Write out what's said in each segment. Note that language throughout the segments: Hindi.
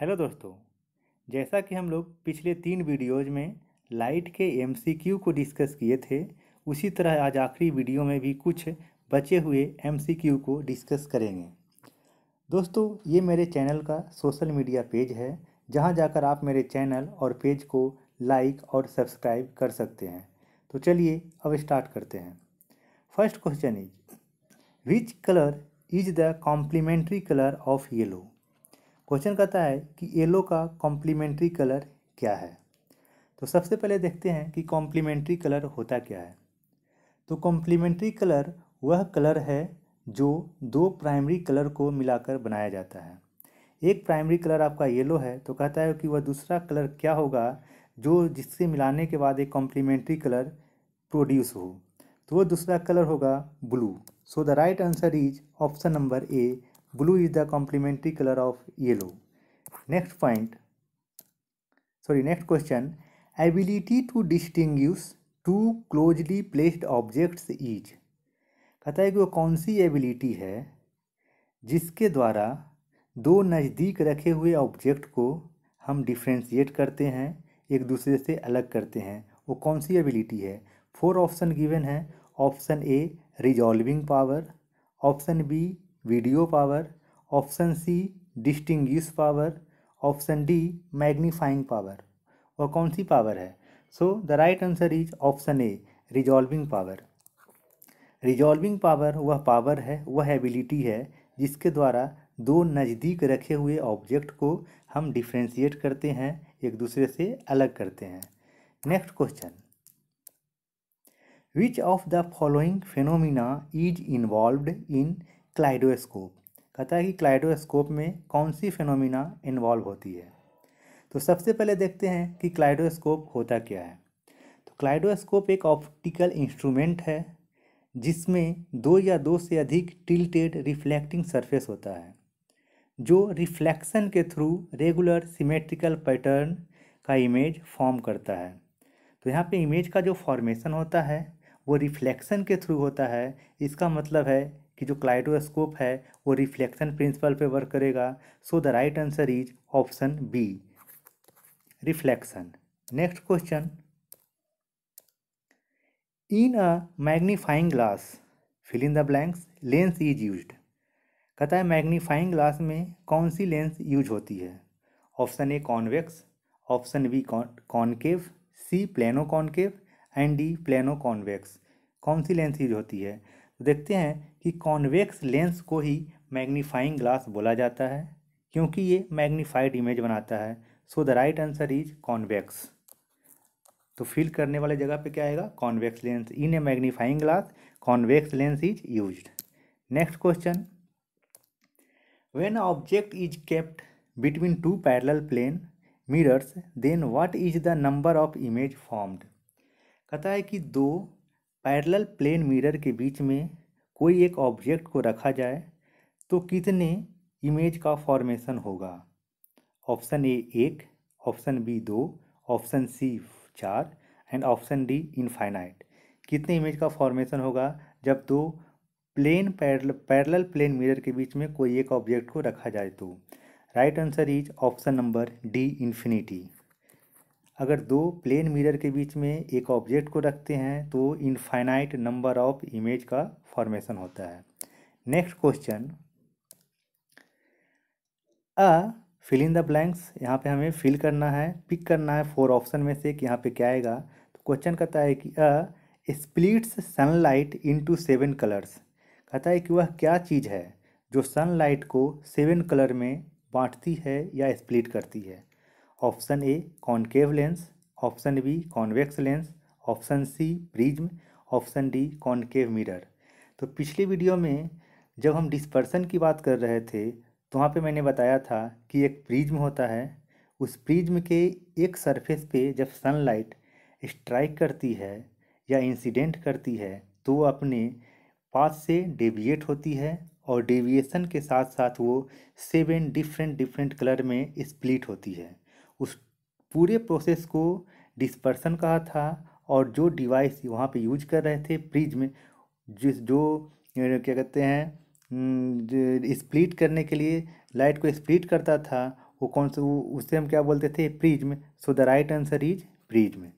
हेलो दोस्तों जैसा कि हम लोग पिछले तीन वीडियोज में लाइट के एमसीक्यू को डिस्कस किए थे उसी तरह आज आखिरी वीडियो में भी कुछ बचे हुए एमसीक्यू को डिस्कस करेंगे दोस्तों ये मेरे चैनल का सोशल मीडिया पेज है जहाँ जाकर आप मेरे चैनल और पेज को लाइक और सब्सक्राइब कर सकते हैं तो चलिए अब स्टार्ट करते हैं first question is which colour is the complementary colour of yellow question कहता है कि येलो का कॉम्प्लीमेंट्री कलर क्या है तो सबसे पहले देखते हैं कि कॉम्प्लीमेंट्री कलर होता क्या है तो कॉम्प्लीमेंट्री कलर वह कलर है जो दो प्राइमरी कलर को मिलाकर बनाया जाता है एक प्राइमरी कलर आपका येलो है तो कहता है कि वह दूसरा कलर क्या होगा जो जिससे मिलाने के बाद एक कॉम्प्लीमेंट्री कलर प्रोड्यूस हो तो वह दूसरा कलर होगा blue so the right answer is option number A blue is the complementary color of yellow next point sorry next question ability to distinguish two closely placed objects is कहता है कि वो कौन सी एबिलिटी है जिसके द्वारा दो नज़दीक रखे हुए ऑब्जेक्ट को हम डिफ्रेंशिएट करते हैं एक दूसरे से अलग करते हैं वो कौन सी एबिलिटी है फोर ऑप्शन गिवन है option A resolving power option B video power option C distinct power option D magnifying power वह कौन सी पावर है so the right answer is option A resolving power resolving power वह पावर है वह एबिलिटी है जिसके द्वारा दो नज़दीक रखे हुए ऑब्जेक्ट को हम डिफ्रेंशिएट करते हैं एक दूसरे से अलग करते हैं next question which of the following phenomena is involve in kaleidoscope कहता है कि क्लाइडोस्कोप में कौन सी फिनोमिना इन्वॉल्व होती है तो सबसे पहले देखते हैं कि क्लाइडोस्कोप होता क्या है तो क्लाइडोस्कोप एक ऑप्टिकल इंस्ट्रूमेंट है जिसमें दो या दो से अधिक टिल्टेड रिफ्लेक्टिंग सरफेस होता है जो रिफ्लेक्शन के थ्रू रेगुलर सिमेट्रिकल पैटर्न का इमेज फॉर्म करता है तो यहाँ पे इमेज का जो फॉर्मेशन होता है वो रिफ्लेक्शन के थ्रू होता है इसका मतलब है कि जो क्लाइडोस्कोप है वो रिफ्लेक्शन प्रिंसिपल पे वर्क करेगा so the right answer is option B reflection next question in a magnifying glass fill in the blanks lens is used कहता है मैग्नीफाइंग ग्लास में कौन सी लेंस यूज होती है option A convex option B concave C plano concave and D plano convex कौन सी लेंस यूज होती है तो देखते हैं कि कॉन्वेक्स लेंस को ही मैग्नीफाइंग ग्लास बोला जाता है क्योंकि ये मैग्नीफाइड इमेज बनाता है so the right answer is convex तो फिल करने वाले जगह पे क्या आएगा convex lens in a magnifying glass convex lens is use next question when object is kept between two parallel plane mirrors then what is the number of image formed कहता है कि दो पैरेलल प्लेन मिरर के बीच में कोई एक ऑब्जेक्ट को रखा जाए तो कितने इमेज का फॉर्मेशन होगा ऑप्शन ए एक ऑप्शन बी दो ऑप्शन सी चार एंड ऑप्शन डी इनफाइनाइट कितने इमेज का फॉर्मेशन होगा जब दो plane parallel parallel plane mirror के बीच में कोई एक ऑब्जेक्ट को रखा जाए तो right answer is option number D infinity अगर दो प्लेन मिरर के बीच में एक ऑब्जेक्ट को रखते हैं तो इनफाइनाइट नंबर ऑफ इमेज का फॉर्मेशन होता है next question a fill in the blanks यहाँ पे हमें फिल करना है पिक करना है फोर ऑप्शन में से कि यहाँ पे क्या आएगा तो क्वेश्चन कहता है कि a splits sunlight into seven colours कहता है कि वह क्या चीज़ है जो सनलाइट को सेवन कलर में बांटती है या स्प्लिट करती है option A concave lens option B convex lens option C prism option D concave mirror तो पिछली वीडियो में जब हम डिस्पर्सन की बात कर रहे थे तो वहाँ पे मैंने बताया था कि एक प्रिज्म होता है उस प्रिज्म के एक सरफेस पे जब सनलाइट स्ट्राइक करती है या इंसिडेंट करती है तो वो अपने पास से डेविएट होती है और डेविएशन के साथ साथ वो सेवन डिफरेंट डिफरेंट कलर में स्प्लिट होती है उस पूरे प्रोसेस को डिस्पर्सन कहा था और जो डिवाइस वहाँ पे यूज कर रहे थे फ्रिज में जिस जो क्या कहते हैं स्प्लिट करने के लिए लाइट को स्प्लिट करता था वो कौन सा उससे हम क्या बोलते थे में so the right answer is prism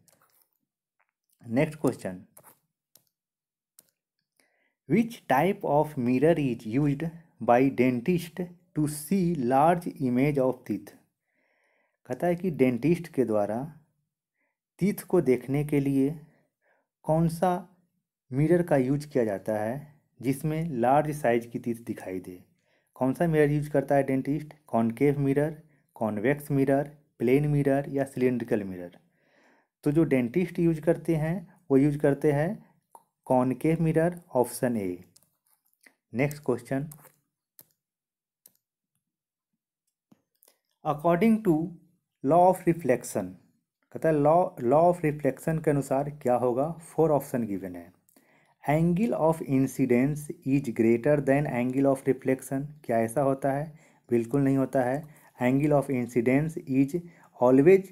next question which type of mirror is use by dentist to see large image of teeth कहता है कि डेंटिस्ट के द्वारा तीथ को देखने के लिए कौन सा मिरर का यूज किया जाता है जिसमें लार्ज साइज की तीथ दिखाई दे कौन सा मिरर यूज करता है dentist concave mirror convex mirror plane mirror या सिलेंड्रिकल मिरर तो जो डेंटिस्ट यूज करते हैं वो यूज करते हैं concave mirror option A next question according to law of reflection कहता है लॉ लॉ ऑफ रिफ्लेक्शन के अनुसार क्या होगा फोर ऑप्शन गिवन है angle of incidence is greater than angle of reflection क्या ऐसा होता है बिल्कुल नहीं होता है angle of incidence is always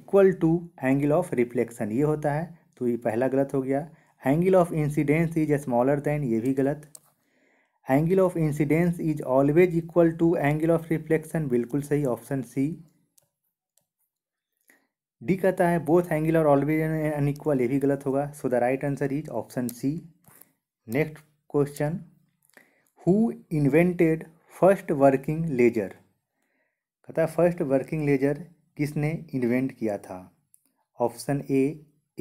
equal to angle of reflection ये होता है तो ये पहला गलत हो गया angle of incidence is smaller than ये भी गलत angle of incidence is always equal to angle of reflection बिल्कुल सही ऑप्शन सी डी कहता है बोथ एंगल और ऑलवेज अनइक्वल ये भी गलत होगा so the right answer is option C next question who invented first working laser कहता है फर्स्ट वर्किंग लेजर किसने इन्वेंट किया था option A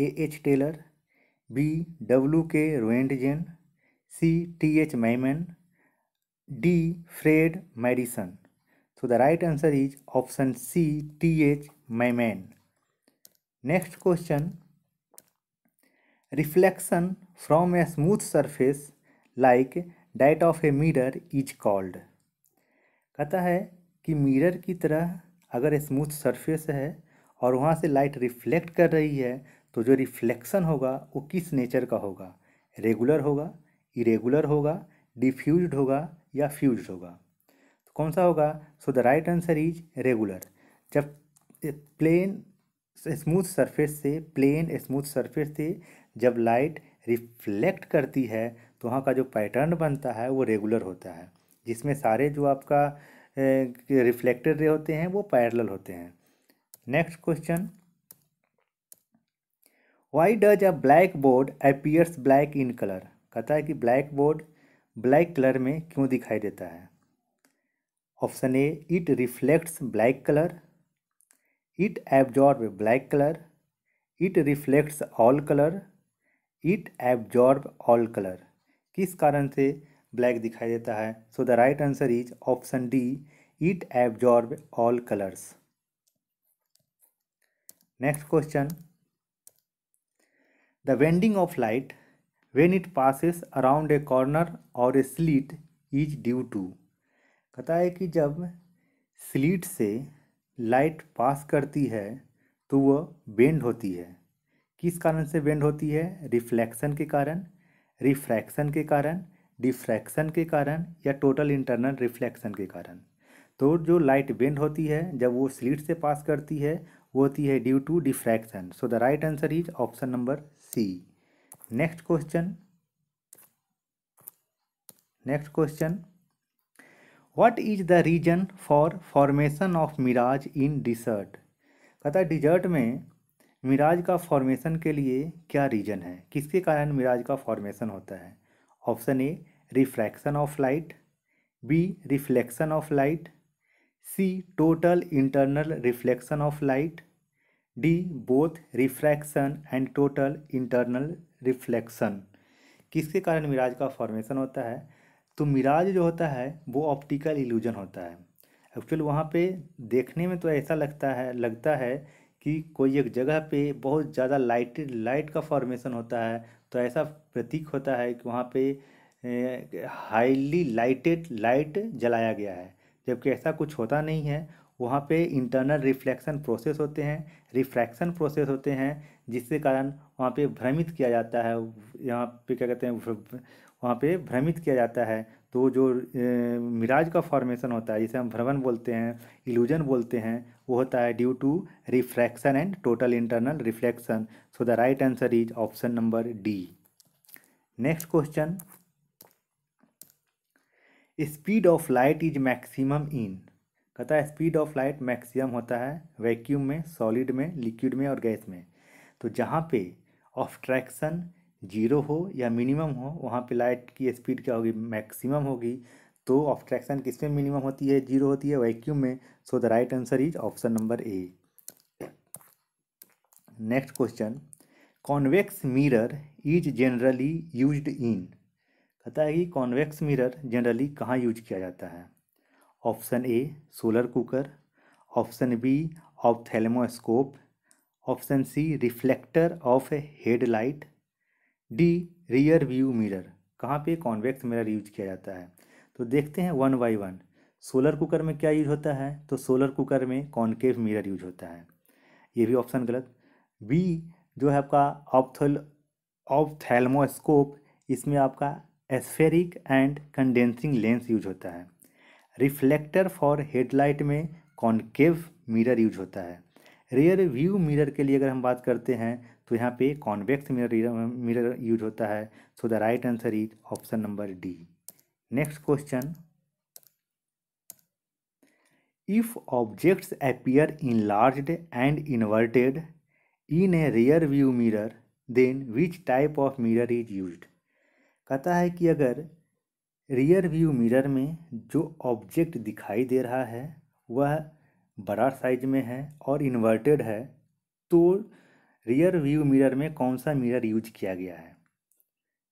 A H Taylor B W K Jen C T H Maiman D Fred Madison so the right answer is option C T H Maiman next question reflection from a smooth surface like that of a mirror is called कहता है कि मिरर की तरह अगर स्मूथ सरफेस है और वहाँ से लाइट रिफ्लेक्ट कर रही है तो जो रिफ्लेक्शन होगा वो किस नेचर का होगा रेगुलर होगा इरेगुलर होगा डिफ्यूज होगा या फ्यूज होगा तो कौन सा होगा so the right answer is regular जब प्लेन स्मूथ सरफेस से प्लेन स्मूथ सरफेस से जब लाइट रिफ्लेक्ट करती है तो वहाँ का जो पैटर्न बनता है वो रेगुलर होता है जिसमें सारे जो आपका रिफ्लेक्टेड रे होते हैं वो पैरल होते हैं next question why does a black board appears black in colour कहता है कि ब्लैक बोर्ड ब्लैक कलर में क्यों दिखाई देता है option A it reflects black colour It absorb black color. It reflects all color. It absorb all color. किस कारण से ब्लैक दिखाई देता है so the right answer is option D it absorb all colours next question the bending of light when it passes around a corner और a slit is due to कहता है कि जब स्लीट से लाइट पास करती है तो वह बेंड होती है किस कारण से बेंड होती है रिफ्लेक्शन के कारण रिफ्रैक्शन के कारण डिफ्रैक्शन के कारण या टोटल इंटरनल रिफ्लेक्शन के कारण तो जो लाइट बेंड होती है जब वो स्लीट से पास करती है वो होती है due to diffraction so the right answer is option number C next question next question what is the reason for formation of mirage in desert कहता है डिजर्ट में मिराज का फॉर्मेशन के लिए क्या रीजन है किसके कारण मिराज का फॉर्मेशन होता है option A refraction of light B reflection of light C total internal reflection of light D both refraction and total internal reflection किसके कारण मिराज का फॉर्मेशन होता है तो मिराज जो होता है वो ऑप्टिकल इल्यूजन होता है एक्चुअल वहाँ पे देखने में तो ऐसा लगता है लगता है कि कोई एक जगह पे बहुत ज़्यादा लाइट लाइट का फॉर्मेशन होता है तो ऐसा प्रतीक होता है कि वहाँ पे हाईली लाइटेड लाइट जलाया गया है जबकि ऐसा कुछ होता नहीं है वहाँ पे इंटरनल रिफ्लेक्शन प्रोसेस होते हैं रिफ्रैक्शन प्रोसेस होते हैं जिसके कारण वहाँ पे भ्रमित किया जाता है यहाँ पे क्या कहते हैं वहाँ पे भ्रमित किया जाता है तो जो मिराज का फॉर्मेशन होता है जिसे हम भ्रमण बोलते हैं इल्यूजन बोलते हैं वो होता है due to refraction and total internal reflection so the right answer is option number D next question speed of light is maximum in कहता है स्पीड ऑफ लाइट मैक्सिमम होता है वैक्यूम में सॉलिड में लिक्विड में और गैस में तो जहाँ पे ऑफ्ट्रैक्शन जीरो हो या मिनिमम हो वहाँ पे लाइट की स्पीड क्या होगी मैक्सिमम होगी तो ऑफ्ट्रैक्शन किस में मिनिमम होती है जीरो होती है वैक्यूम में so the right answer is option number A next question convex mirror is generally used in कहता है कि कॉन्वेक्स मिरर जनरली कहाँ यूज किया जाता है option A solar cooker option B ophthalmoscope option C reflector of headlight D rear view mirror कहाँ पे कॉन्वेक्स मिरर यूज किया जाता है तो देखते हैं one by one solar cooker में क्या यूज होता है तो सोलर कुकर में कॉन्केव मिरर यूज होता है ये भी ऑप्शन गलत बी जो है आपका ऑप्थल ऑप्थेलमोस्कोप इसमें आपका aspheric and condensing lens use होता है रिफ्लेक्टर फॉर हेडलाइट में कॉन्केव मिरर यूज होता है रेयर व्यू मिरर के लिए अगर हम बात करते हैं तो यहाँ पे कॉन्वेक्स मिरर मिरर यूज होता है so the right answer is option number D next question if appear in large and inverted in a rear view mirror then which type of mirror is use कहता है कि अगर रियर व्यू मिरर में जो ऑब्जेक्ट दिखाई दे रहा है वह बड़ा साइज में है और इन्वर्टेड है तो रियर व्यू मिरर में कौन सा मिरर यूज किया गया है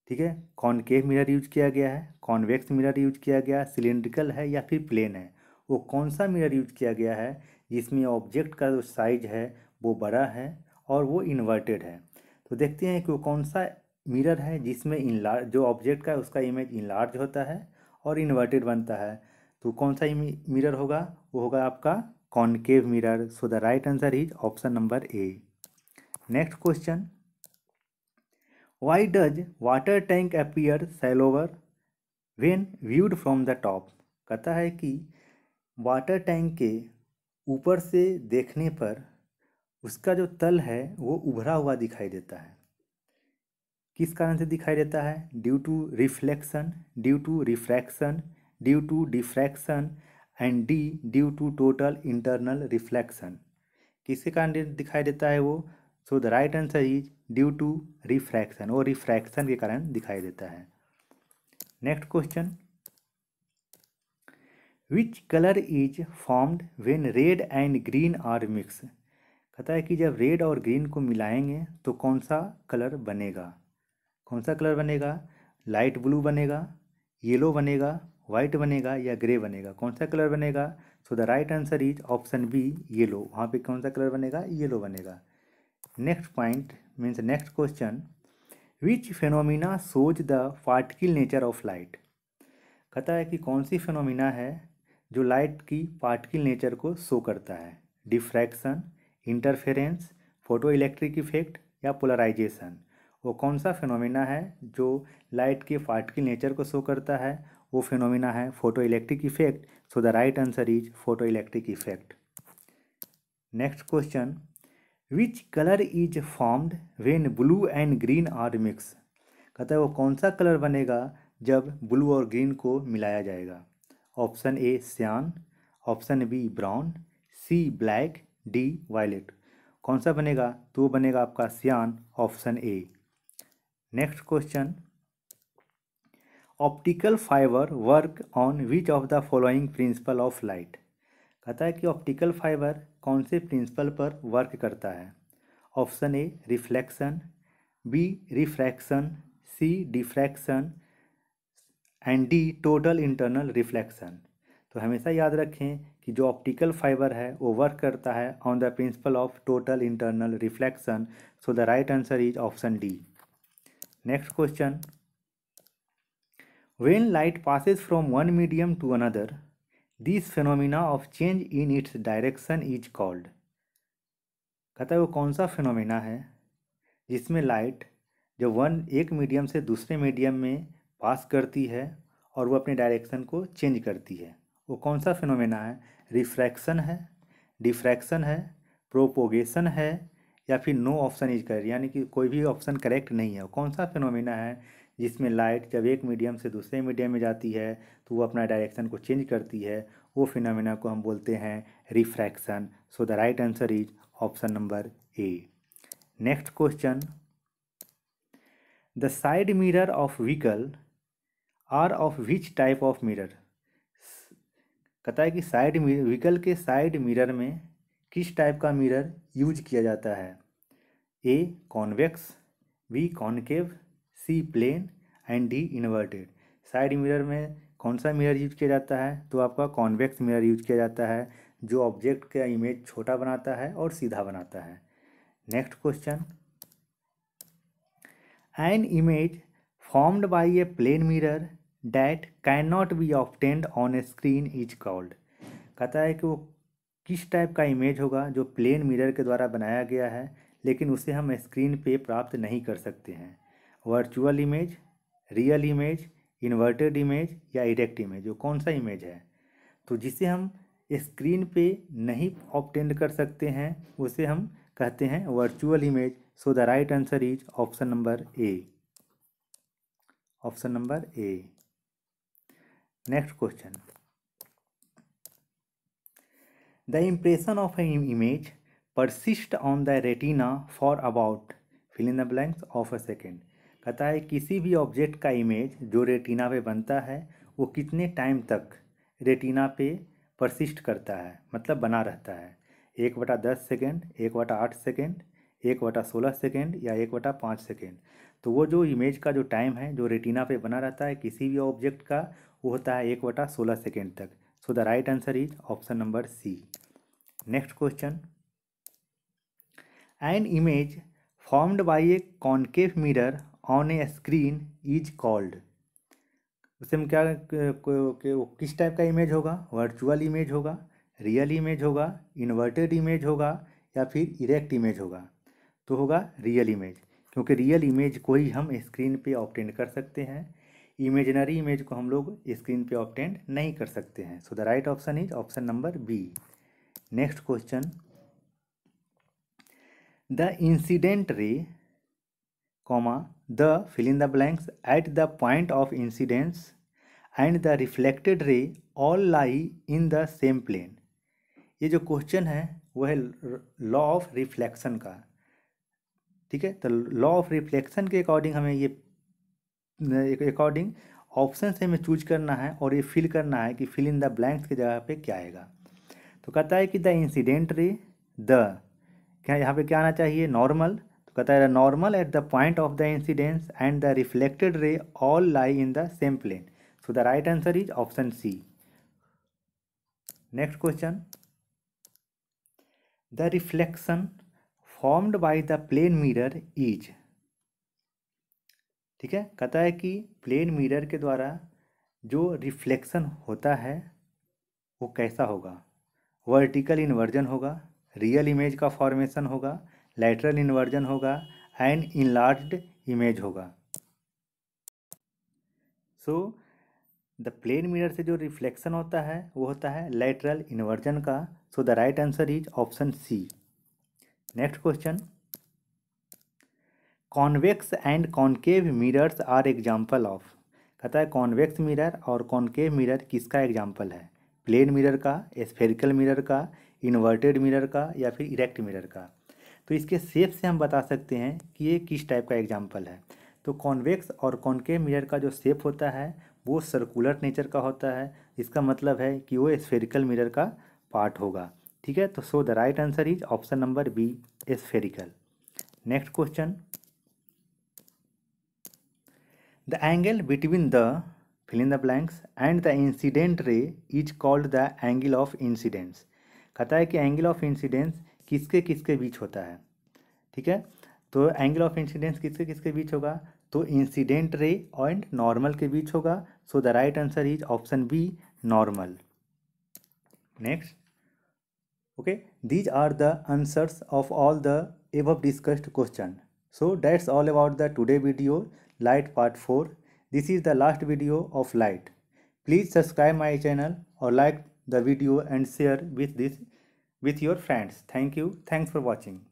ठीक है कॉनकेव मिरर यूज किया गया है कॉन्वेक्स मिरर यूज किया गया है सिलेंड्रिकल है या फिर प्लेन है वो कौन सा मिरर यूज किया गया है जिसमें ऑब्जेक्ट का जो साइज है वो बड़ा है और वो इन्वर्टेड है तो देखते हैं कि वो कौन सा मिरर है जिसमें इनलार्ज जो ऑब्जेक्ट का उसका इमेज इनलार्ज होता है और इन्वर्टेड बनता है तो कौन सा मिरर होगा वो होगा आपका concave mirror so the right answer is option number A next question why does water tank appear shallower when viewed from the top कहता है कि वाटर टैंक के ऊपर से देखने पर उसका जो तल है वो उभरा हुआ दिखाई देता है किस कारण से दिखाई देता है due to reflection due to refraction due to diffraction and D due to total internal reflection किसके कारण दिखाई देता है वो so the right answer is due to refraction और रिफ्रैक्शन के कारण दिखाई देता है next question which colour is formed when red and green are mix कहता है कि जब रेड और ग्रीन को मिलाएंगे तो कौन सा कलर बनेगा कौन सा कलर बनेगा लाइट ब्लू बनेगा येलो बनेगा वाइट बनेगा या ग्रे बनेगा कौन सा कलर बनेगा so the right answer is option B yellow वहाँ पे कौन सा कलर बनेगा येलो बनेगा next point means next question which phenomena shows the particle nature of light कहता है कि कौन सी फेनोमिना है जो लाइट की पार्टिकल नेचर को शो करता है diffraction interference photo electric effect या पोलराइजेशन वो कौन सा फेनोमिना है जो लाइट के पार्टिकल नेचर को शो करता है वो फेनोमिना है photo electric effect so the right answer is photo electric effect next question which colour is formed when blue and green are mix कहता है वो कौन सा कलर बनेगा जब ब्लू और ग्रीन को मिलाया जाएगा option A cyan option B brown C black D violet कौन सा बनेगा तो बनेगा आपका cyan option A next question optical fibre work on which of the following principle of light कहता है कि ऑप्टिकल फाइबर कौन से प्रिंसिपल पर वर्क करता है option A reflection B refraction C diffraction and D total internal reflection तो हमेशा याद रखें कि जो ऑप्टिकल फाइबर है वो वर्क करता है on the principle of total internal reflection so the right answer is option D next question when light passes from one medium to another this phenomena of change in its direction is called कहता है वो कौन सा फेनोमिना है जिसमें लाइट जो वन एक मीडियम से दूसरे मीडियम में पास करती है और वो अपने डायरेक्शन को चेंज करती है वो कौन सा फिनोमिना है रिफ्रैक्शन है डिफ्रैक्शन है प्रोपोगेशन है या फिर नो ऑप्शन इज कर यानी कि कोई भी ऑप्शन करेक्ट नहीं है वो कौन सा फिनोमिना है जिसमें लाइट जब एक मीडियम से दूसरे मीडियम में जाती है तो वो अपना डायरेक्शन को चेंज करती है वो फिनमिना को हम बोलते हैं refraction so the right answer is option number A next question the side mirror of vehicle are of which type of mirror कहता है कि साइड व्हीकल के साइड मिरर में किस टाइप का मिरर यूज किया जाता है A convex B concave C plane and D inverted side mirror में कौन सा मिरर यूज किया जाता है तो आपका कॉन्वेक्स मिरर यूज किया जाता है जो ऑब्जेक्ट का इमेज छोटा बनाता है और सीधा बनाता है next question an image formed by a plane mirror that can not be obtained on a screen is called कहता है कि वो किस टाइप का इमेज होगा जो प्लेन मिरर के द्वारा बनाया गया है लेकिन उसे हम स्क्रीन पे प्राप्त नहीं कर सकते हैं virtual image real image inverted image या इरेक्ट इमेज वो कौन सा इमेज है तो जिसे हम स्क्रीन पे नहीं ऑप्टेंड कर सकते हैं उसे हम कहते हैं virtual image so the right answer is option number A option number A next question the impression of a image persist on the retina for about fill in the blanks of a second कहता है किसी भी ऑब्जेक्ट का इमेज जो रेटिना पे बनता है वो कितने टाइम तक रेटिना पे परसिस्ट करता है मतलब बना रहता है एक बटा दस सेकेंड एक बटा आठ सेकेंड एक बटा सोलह सेकेंड या एक बटा पाँच सेकेंड तो वो जो इमेज का जो टाइम है जो रेटिना पे बना रहता है किसी भी ऑब्जेक्ट का वो होता है एक बटा सोलह सेकेंड तक so the right answer is option number C next question an image formed by a concave mirror on a screen is called उसे हम क्या किस टाइप का इमेज होगा वर्चुअल इमेज होगा रियल इमेज होगा इन्वर्टेड इमेज होगा या फिर इरेक्ट इमेज होगा तो होगा रियल इमेज क्योंकि रियल इमेज को ही हम स्क्रीन पे ऑप्टेंड कर सकते हैं इमेजनरी इमेज को हम लोग स्क्रीन पे ऑप्टेंड नहीं कर सकते हैं so the right option is option number B next question the incident ray comma the fill in the blanks at the point of incidence and the reflected ray all lie in the same plane ये जो क्वेश्चन है वह है लॉ ऑफ रिफ्लेक्शन का ठीक है तो लॉ ऑफ रिफ्लेक्शन के अकॉर्डिंग हमें ये अकॉर्डिंग ऑप्शन से हमें चूज करना है और ये फिल करना है कि फिल इन द ब्लैंक्स की जगह पे क्या आएगा तो कहता है कि द इंसिडेंट रे द क्या यहाँ पे क्या आना चाहिए नॉर्मल कहता है normal at the point of the incidence and the reflected ray all lie in the same plane so the right answer is option C next question the reflection formed by the plane mirror is ठीक है कहता है कि प्लेन मिरर के द्वारा जो रिफ्लेक्शन होता है वो कैसा होगा वर्टिकल इन्वर्जन होगा रियल इमेज का फॉर्मेशन होगा लेटरल इन्वर्जन होगा एंड इनलार्ज्ड इमेज होगा सो द प्लेन मिरर से जो रिफ्लेक्शन होता है वो होता है लेटरल इन्वर्जन का so the right answer is option C next question convex and concave mirrors are example of कहता है कॉन्वेक्स मिरर और कॉन्केव मिरर किसका एग्जाम्पल है प्लेन मिरर का स्फेरिकल मिरर का इन्वर्टेड मिरर का या फिर इरेक्ट मिरर का तो इसके सेप से हम बता सकते हैं कि ये किस टाइप का एग्जाम्पल है तो कॉन्वेक्स और कॉन्केव मिरर का जो सेप होता है वो सर्कुलर नेचर का होता है इसका मतलब है कि वो स्फेरिकल मिरर का पार्ट होगा ठीक है तो so the right answer is option number B spherical next question the angle between the fill in the blanks and the incident ray is called the angle of incidence कहता है कि एंगल ऑफ इंसिडेंस किसके किसके बीच होता है ठीक है तो एंगल ऑफ इंसिडेंस किसके किसके बीच होगा तो इंसिडेंट रे एंड नॉर्मल के बीच होगा so the right answer is option B normal next okay these are the answers of all the above discussed question so that's all about the today video light part four this is the last video of light please subscribe my channel और like the video and share with this with your friends. Thank you. Thanks for watching.